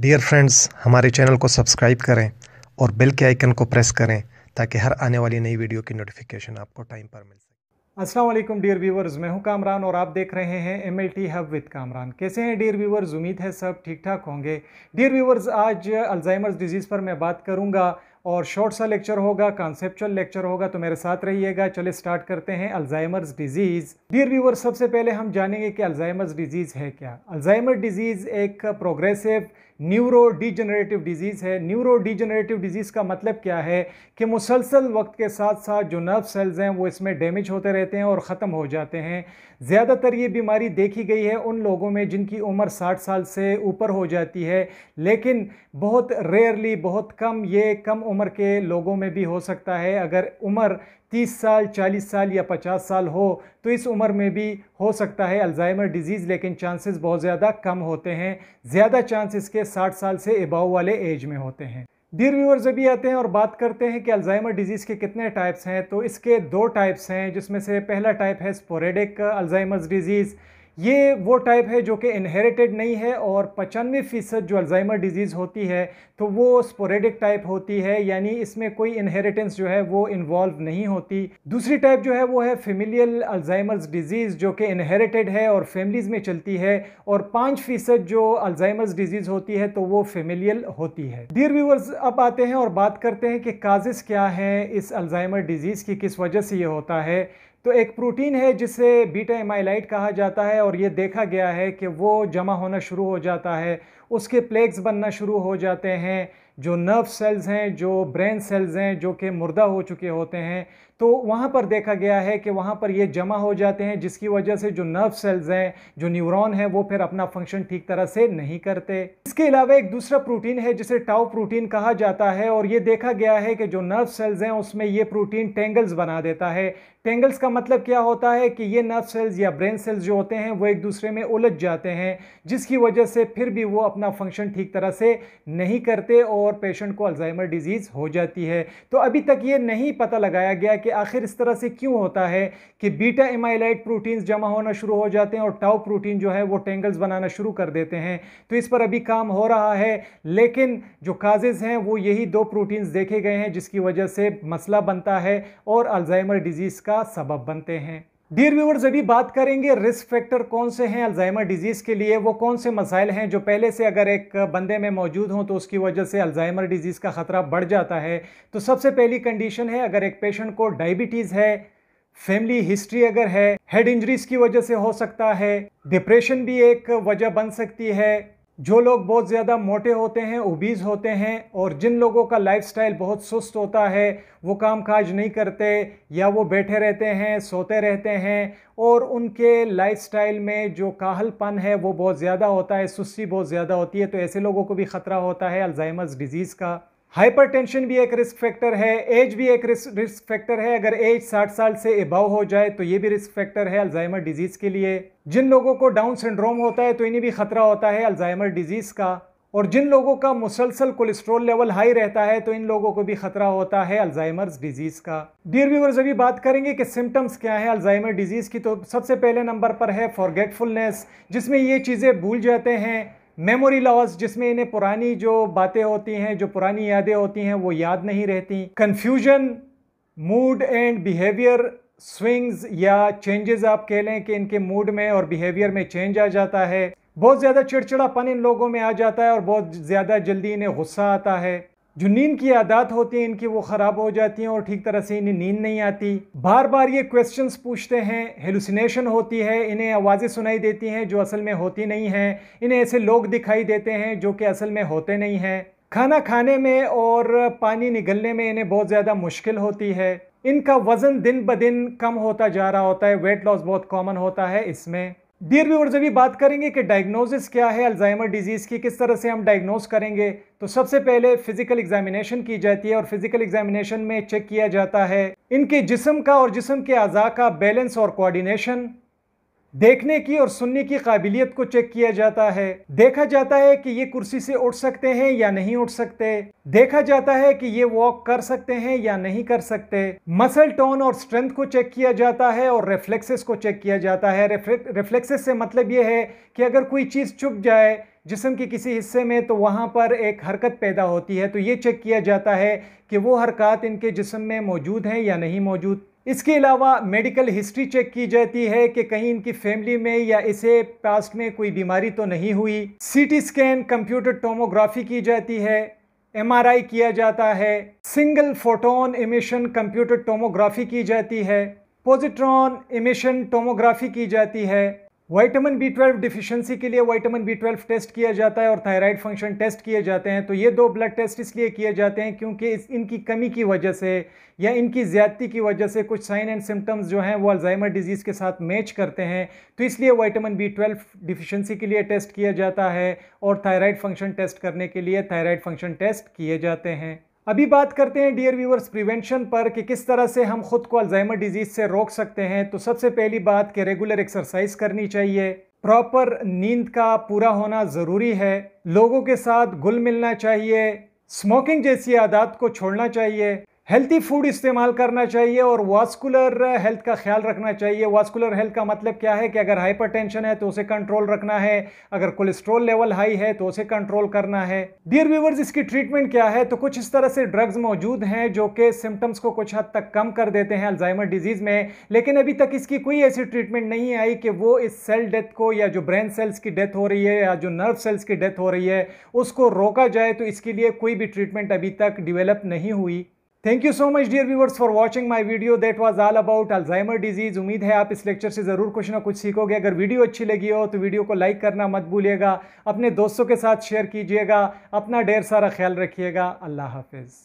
dear friends हमारे channel को subscribe करें और बेल के आइकन को प्रेस करें ताकि हर आने वाली नई वीडियो की नोटिफिकेशन आपको टाइम पर मिल सके असलम डियर व्यूवर्स मैं हूं कामरान और आप देख रहे हैं M L T hub with Kamran कैसे हैं डियर व्यूवर्स उम्मीद है सब ठीक ठाक होंगे डियर व्यूवर्स आज अल्जाइमर्स डिजीज़ पर मैं बात करूँगा और शॉर्ट सा लेक्चर होगा कॉन्सेप्चुअल लेक्चर होगा तो मेरे साथ रहिएगा चले स्टार्ट करते हैं अल्जाइमर्स डिजीज़ डियर व्यूवर सबसे पहले हम जानेंगे कि अल्जाइमर्स डिजीज़ है क्या अल्जाइमर डिजीज़ एक प्रोग्रेसिव न्यूरो डिजनरेटिव डिजीज़ है न्यूरो डिजनरेटिव डिजीज़ का मतलब क्या है कि मुसलसल वक्त के साथ साथ जो नर्व सेल्स हैं वो इसमें डैमेज होते रहते हैं और ख़त्म हो जाते हैं ज़्यादातर ये बीमारी देखी गई है उन लोगों में जिनकी उम्र 60 साल से ऊपर हो जाती है लेकिन बहुत रेयरली बहुत कम ये कम उम्र के लोगों में भी हो सकता है अगर उम्र 30 साल 40 साल या 50 साल हो तो इस उम्र में भी हो सकता है अल्जाइमर डिजीज़ लेकिन चांसेस बहुत ज़्यादा कम होते हैं ज़्यादा चांस इसके 60 साल से एबाव वाले एज में होते हैं डियर व्यूअर्स अभी आते हैं और बात करते हैं कि अल्जाइमर डिजीज़ के कितने टाइप्स हैं तो इसके दो टाइप्स हैं जिसमें से पहला टाइप है स्पोरेडिक अल्जाइमर्स डिजीज़ ये वो टाइप है जो कि इनहेरिटेड नहीं है और पचानवे फ़ीसद जो अल्ज़ाइमर डिजीज़ होती है तो वो स्पोरेडिक टाइप होती है यानी इसमें कोई इनहेरिटेंस जो है वो इन्वॉल्व नहीं होती दूसरी टाइप जो है वो है फेमिलियल अल्ज़ाइमर्स डिज़ीज़ जो कि इनहेरिटेड है और फैमिलीज़ में चलती है और पाँच फ़ीसद जो अल्ज़ाइमर्स डिज़ीज़ होती है तो वो फेमिलियल होती है डियर व्यूवर्स अब आते हैं और बात करते हैं कि काजिज़ क्या हैं इस अल्ज़ाइमर डिज़ीज़ की किस वजह से ये होता है तो एक प्रोटीन है जिसे बीटा एमाइलाइट कहा जाता है और ये देखा गया है कि वो जमा होना शुरू हो जाता है उसके प्लेक्स बनना शुरू हो जाते हैं जो नर्व सेल्स हैं जो ब्रेन सेल्स हैं जो कि मुर्दा हो चुके होते हैं तो वहाँ पर देखा गया है कि वहाँ पर ये जमा हो जाते हैं जिसकी वजह से जो नर्व सेल्स हैं जो न्यूरॉन हैं वो फिर अपना फंक्शन ठीक तरह से नहीं करते इसके अलावा एक दूसरा प्रोटीन है जिसे टाउ प्रोटीन कहा जाता है और ये देखा गया है कि जो नर्व सेल्स हैं उसमें ये प्रोटीन टेंगल्स बना देता है टेंगल्स का मतलब क्या होता है कि ये नर्व सेल्स या ब्रेन सेल्स जो होते हैं वो एक दूसरे में उलझ जाते हैं जिसकी वजह से फिर भी वो अपना फंक्शन ठीक तरह से नहीं करते और और पेशेंट को अल्जाइमर डिजीज़ हो जाती है तो अभी तक ये नहीं पता लगाया गया कि आखिर इस तरह से क्यों होता है कि बीटा एमाइलाइट प्रोटीन्स जमा होना शुरू हो जाते हैं और टाउ प्रोटीन जो है वो टेंगल्स बनाना शुरू कर देते हैं तो इस पर अभी काम हो रहा है लेकिन जो काजेज़ हैं वो यही दो प्रोटीन्स देखे गए हैं जिसकी वजह से मसला बनता है और अल्जाइमर डिजीज़ का सबब बनते हैं डियर व्यूवर्स अभी बात करेंगे रिस्क फैक्टर कौन से हैं अल्जाइमर डिजीज़ के लिए वो कौन से मसाइल हैं जो पहले से अगर एक बंदे में मौजूद हों तो उसकी वजह से अल्जाइमर डिजीज़ का ख़तरा बढ़ जाता है तो सबसे पहली कंडीशन है अगर एक पेशेंट को डायबिटीज़ है फैमिली हिस्ट्री अगर है हेड इंजरीज की वजह से हो सकता है डिप्रेशन भी एक वजह बन सकती है जो लोग बहुत ज़्यादा मोटे होते हैं ओबीज होते हैं और जिन लोगों का लाइफस्टाइल बहुत सुस्त होता है वो काम काज नहीं करते या वो बैठे रहते हैं सोते रहते हैं और उनके लाइफस्टाइल में जो काहलपन है वो बहुत ज़्यादा होता है सुस्ती बहुत ज़्यादा होती है तो ऐसे लोगों को भी ख़तरा होता है अल्जाइमस डिज़ीज़ का हाइपरटेंशन भी एक रिस्क फैक्टर है एज भी एक रिस्क रिस्क फैक्टर है अगर एज 60 साल से अबाव हो जाए तो ये भी रिस्क फैक्टर है अल्जाइमर डिजीज़ के लिए जिन लोगों को डाउन सिंड्रोम होता है तो इन्हें भी खतरा होता है अल्जाइमर डिजीज़ का और जिन लोगों का मुसलसल कोलेस्ट्रॉल लेवल हाई रहता है तो इन लोगों को भी खतरा होता है अल्जाइमर डिजीज़ का डियर व्यूवर्स अभी बात करेंगे कि सिम्टम्स क्या है अल्जाइमर डिजीज़ की तो सबसे पहले नंबर पर है फॉरगेटफुलनेस जिसमें ये चीज़ें भूल जाते हैं मेमोरी लॉस जिसमें इन्हें पुरानी जो बातें होती हैं जो पुरानी यादें होती हैं वो याद नहीं रहती confusion mood and behaviour swings या चेंजेस आप कह लें कि इनके मूड में और बिहेवियर में चेंज आ जाता है बहुत ज़्यादा चिड़चिड़ापन इन लोगों में आ जाता है और बहुत ज़्यादा जल्दी इन्हें गुस्सा आता है जो नींद की आदत होती है इनकी वो ख़राब हो जाती हैं और ठीक तरह से इन्हें नींद नहीं आती बार बार ये क्वेश्चंस पूछते हैं हेलुसिनेशन होती है इन्हें आवाज़ें सुनाई देती हैं जो असल में होती नहीं हैं इन्हें ऐसे लोग दिखाई देते हैं जो कि असल में होते नहीं हैं खाना खाने में और पानी निगलने में इन्हें बहुत ज़्यादा मुश्किल होती है इनका वज़न दिन ब दिन कम होता जा रहा होता है वेट लॉस बहुत कॉमन होता है इसमें डियर व्यूवर्स अभी बात करेंगे कि डायग्नोसिस क्या है अल्जाइमर डिजीज़ की किस तरह से हम डायग्नोस करेंगे तो सबसे पहले फिजिकल एग्जामिनेशन की जाती है और फिजिकल एग्जामिनेशन में चेक किया जाता है इनके जिसम का और जिसम के अज़ा का बैलेंस और कोऑर्डिनेशन देखने की और सुनने की काबिलियत को चेक किया जाता है देखा जाता है कि ये कुर्सी से उठ सकते हैं या नहीं उठ सकते देखा जाता है कि ये वॉक कर सकते हैं या नहीं कर सकते मसल टोन और स्ट्रेंथ को चेक किया जाता है और रेफ्लेक्सेस को चेक किया जाता है रेफ्लेक्सेस से मतलब ये है कि अगर कोई चीज़ चुप जाए जिसम के किसी हिस्से में तो वहाँ पर एक हरकत पैदा होती है तो ये चेक किया जाता है कि वो हरकत इनके जिसम में मौजूद हैं या नहीं मौजूद इसके अलावा मेडिकल हिस्ट्री चेक की जाती है कि कहीं इनकी फैमिली में या इसे पास्ट में कोई बीमारी तो नहीं हुई सी स्कैन कंप्यूटर टोमोग्राफी की जाती है एम किया जाता है single photon emission computer tomography की जाती है पोजिट्रॉन इमिशन टोमोग्राफी की जाती है वाइटामिन बी ट्वेल्व डिफिशियंसी के लिए वाइटामिन बी ट्वेल्व टेस्ट किया जाता है और थायराइड फंक्शन टेस्ट किए जाते हैं तो ये दो ब्लड टेस्ट इसलिए किए जाते हैं क्योंकि इस इनकी कमी की वजह से या इनकी ज़्यादती की वजह से कुछ साइन एंड सिम्टम्स जो हैं वो अल्जाइमर डिजीज़ के साथ मैच करते हैं तो इसलिए वाइटामिन बी ट्वेल्व डिफिशेंसी के लिए टेस्ट किया जाता है और थायराइड फंक्शन टेस्ट करने के लिए थायराइड फंक्शन टेस्ट किए जाते हैं अभी बात करते हैं डियर व्यूवर्स प्रिवेंशन पर कि किस तरह से हम खुद को अल्जाइमर डिजीज़ से रोक सकते हैं तो सबसे पहली बात कि रेगुलर एक्सरसाइज करनी चाहिए प्रॉपर नींद का पूरा होना ज़रूरी है लोगों के साथ घुल मिलना चाहिए स्मोकिंग जैसी आदत को छोड़ना चाहिए हेल्थी फूड इस्तेमाल करना चाहिए और वास्कुलर हेल्थ uh, का ख्याल रखना चाहिए वास्कुलर हेल्थ का मतलब क्या है कि अगर हाइपरटेंशन है तो उसे कंट्रोल रखना है अगर कोलेस्ट्रॉल लेवल हाई है तो उसे कंट्रोल करना है डियर व्यूवर्स इसकी ट्रीटमेंट क्या है तो कुछ इस तरह से ड्रग्स मौजूद हैं जो कि सिम्टम्स को कुछ हद तक कम कर देते हैं अल्जाइमर डिजीज़ में लेकिन अभी तक इसकी कोई ऐसी ट्रीटमेंट नहीं आई कि वो इस सेल डेथ को या जो ब्रेन सेल्स की डेथ हो रही है या जो नर्व सेल्स की डेथ हो रही है उसको रोका जाए तो इसके लिए कोई भी ट्रीटमेंट अभी तक डिवेलप नहीं हुई thank you so much dear viewers for watching my video that was all about Alzheimer disease उम्मीद है आप इस लेक्चर से ज़रूर कुछ ना कुछ सीखोगे अगर वीडियो अच्छी लगी हो तो वीडियो को लाइक करना मत भूलिएगा अपने दोस्तों के साथ शेयर कीजिएगा अपना ढेर सारा ख्याल रखिएगा अल्लाह हाफिज़